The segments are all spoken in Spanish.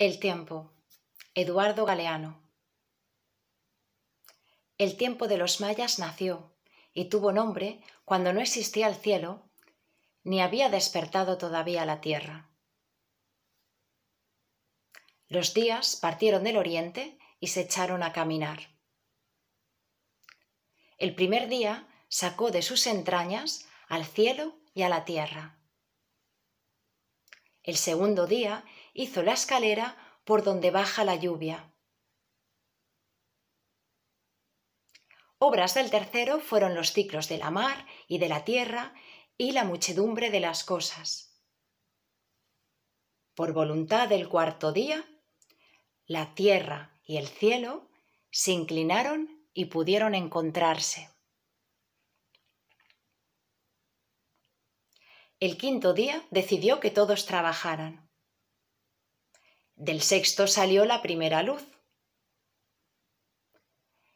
El tiempo. Eduardo Galeano. El tiempo de los mayas nació y tuvo nombre cuando no existía el cielo ni había despertado todavía la tierra. Los días partieron del oriente y se echaron a caminar. El primer día sacó de sus entrañas al cielo y a la tierra. El segundo día hizo la escalera por donde baja la lluvia. Obras del tercero fueron los ciclos de la mar y de la tierra y la muchedumbre de las cosas. Por voluntad del cuarto día, la tierra y el cielo se inclinaron y pudieron encontrarse. El quinto día decidió que todos trabajaran. Del sexto salió la primera luz.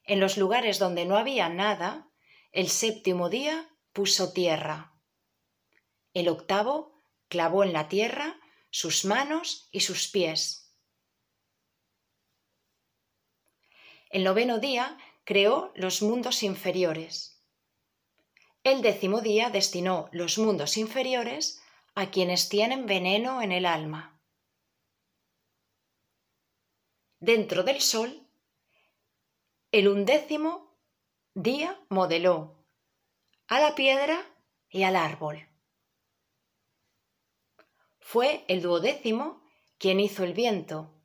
En los lugares donde no había nada, el séptimo día puso tierra. El octavo clavó en la tierra sus manos y sus pies. El noveno día creó los mundos inferiores. El décimo día destinó los mundos inferiores a quienes tienen veneno en el alma. Dentro del sol, el undécimo día modeló a la piedra y al árbol. Fue el duodécimo quien hizo el viento.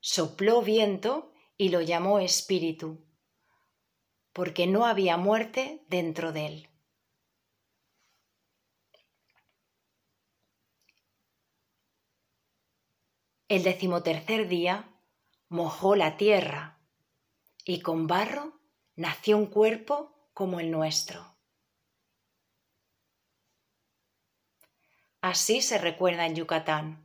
Sopló viento y lo llamó espíritu porque no había muerte dentro de él. El decimotercer día mojó la tierra y con barro nació un cuerpo como el nuestro. Así se recuerda en Yucatán